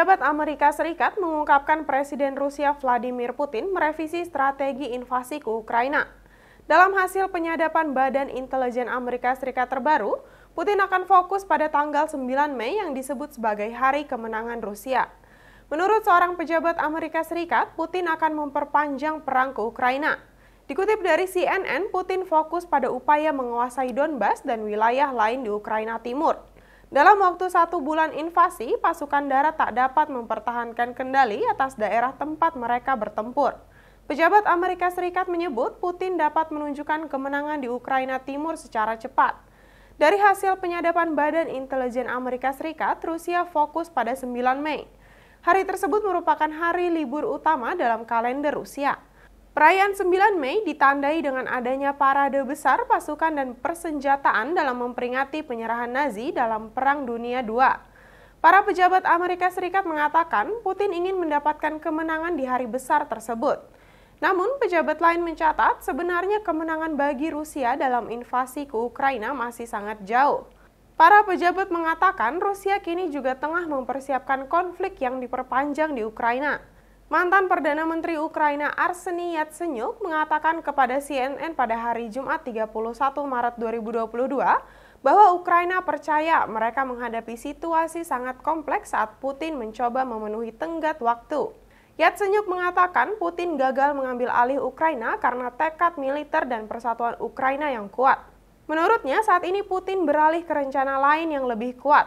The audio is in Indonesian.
Pejabat Amerika Serikat mengungkapkan Presiden Rusia Vladimir Putin merevisi strategi invasi ke Ukraina. Dalam hasil penyadapan Badan Intelijen Amerika Serikat terbaru, Putin akan fokus pada tanggal 9 Mei yang disebut sebagai Hari Kemenangan Rusia. Menurut seorang pejabat Amerika Serikat, Putin akan memperpanjang perang ke Ukraina. Dikutip dari CNN, Putin fokus pada upaya menguasai Donbas dan wilayah lain di Ukraina Timur. Dalam waktu satu bulan invasi, pasukan darat tak dapat mempertahankan kendali atas daerah tempat mereka bertempur. Pejabat Amerika Serikat menyebut Putin dapat menunjukkan kemenangan di Ukraina Timur secara cepat. Dari hasil penyadapan Badan Intelijen Amerika Serikat, Rusia fokus pada 9 Mei. Hari tersebut merupakan hari libur utama dalam kalender Rusia. Perayaan 9 Mei ditandai dengan adanya parade besar pasukan dan persenjataan dalam memperingati penyerahan Nazi dalam Perang Dunia II. Para pejabat Amerika Serikat mengatakan Putin ingin mendapatkan kemenangan di hari besar tersebut. Namun, pejabat lain mencatat sebenarnya kemenangan bagi Rusia dalam invasi ke Ukraina masih sangat jauh. Para pejabat mengatakan Rusia kini juga tengah mempersiapkan konflik yang diperpanjang di Ukraina. Mantan Perdana Menteri Ukraina Arseniy Yatsenyuk mengatakan kepada CNN pada hari Jumat 31 Maret 2022 bahwa Ukraina percaya mereka menghadapi situasi sangat kompleks saat Putin mencoba memenuhi tenggat waktu. Yatsenyuk mengatakan Putin gagal mengambil alih Ukraina karena tekad militer dan persatuan Ukraina yang kuat. Menurutnya saat ini Putin beralih ke rencana lain yang lebih kuat,